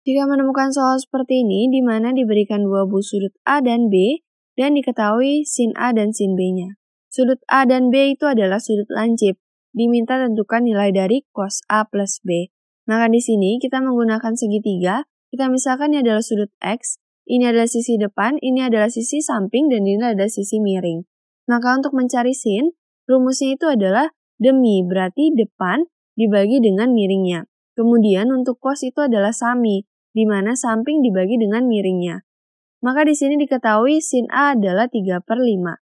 Jika menemukan soal seperti ini, di mana diberikan dua buah sudut A dan B, dan diketahui sin A dan sin B-nya. Sudut A dan B itu adalah sudut lancip. Diminta tentukan nilai dari cos A plus B. Maka di sini kita menggunakan segitiga, kita misalkan ini adalah sudut X, ini adalah sisi depan, ini adalah sisi samping, dan ini adalah sisi miring. Maka untuk mencari sin, rumusnya itu adalah demi berarti depan dibagi dengan miringnya. Kemudian untuk cos itu adalah sami, di mana samping dibagi dengan miringnya. Maka di sini diketahui sin A adalah 3 per 5.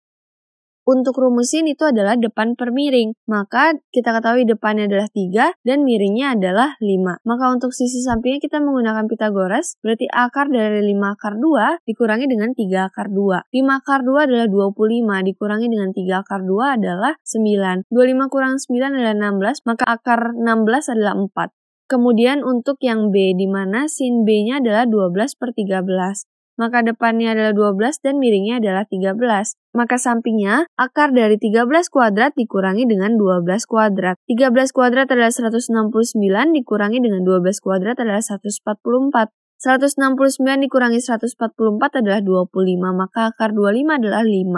Untuk rumus sin itu adalah depan per miring, maka kita ketahui depannya adalah 3 dan miringnya adalah 5. Maka untuk sisi sampingnya kita menggunakan Pitagoras, berarti akar dari 5 akar 2 dikurangi dengan 3 akar 2. 5 akar 2 adalah 25, dikurangi dengan 3 akar 2 adalah 9. 25 kurang 9 adalah 16, maka akar 16 adalah 4. Kemudian untuk yang B, di mana sin B-nya adalah 12 per 13. Maka depannya adalah 12 dan miringnya adalah 13. Maka sampingnya, akar dari 13 kuadrat dikurangi dengan 12 kuadrat. 13 kuadrat adalah 169 dikurangi dengan 12 kuadrat adalah 144. 169 dikurangi 144 adalah 25, maka akar 25 adalah 5.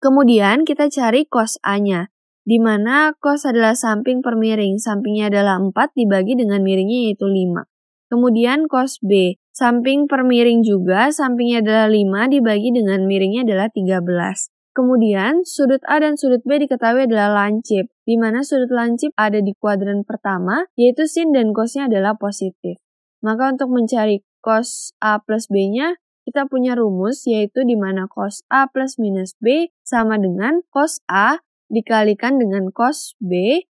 Kemudian kita cari cos A-nya di mana kos adalah samping per miring, sampingnya adalah 4 dibagi dengan miringnya yaitu 5. Kemudian kos B, samping per miring juga, sampingnya adalah 5 dibagi dengan miringnya adalah 13. Kemudian, sudut A dan sudut B diketahui adalah lancip, di mana sudut lancip ada di kuadran pertama, yaitu sin dan kosnya adalah positif. Maka untuk mencari kos A plus B-nya, kita punya rumus yaitu di mana cos A plus minus B sama dengan cos A dikalikan dengan cos B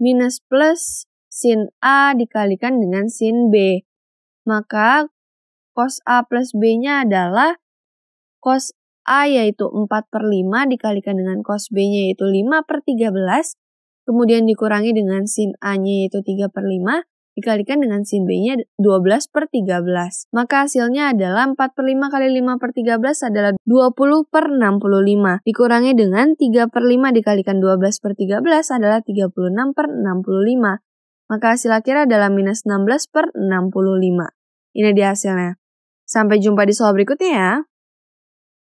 minus plus sin A dikalikan dengan sin B. Maka cos A plus B-nya adalah cos A yaitu 4 per 5 dikalikan dengan cos B-nya yaitu 5 per 13. Kemudian dikurangi dengan sin A-nya yaitu 3 per 5 dikalikan dengan sin B-nya 12 per 13. Maka hasilnya adalah 4 per 5 kali 5 per 13 adalah 20 per 65. Dikurangi dengan 3 per 5 dikalikan 12 per 13 adalah 36 per 65. Maka hasil akhir adalah minus 16 per 65. Ini dia hasilnya. Sampai jumpa di soal berikutnya ya.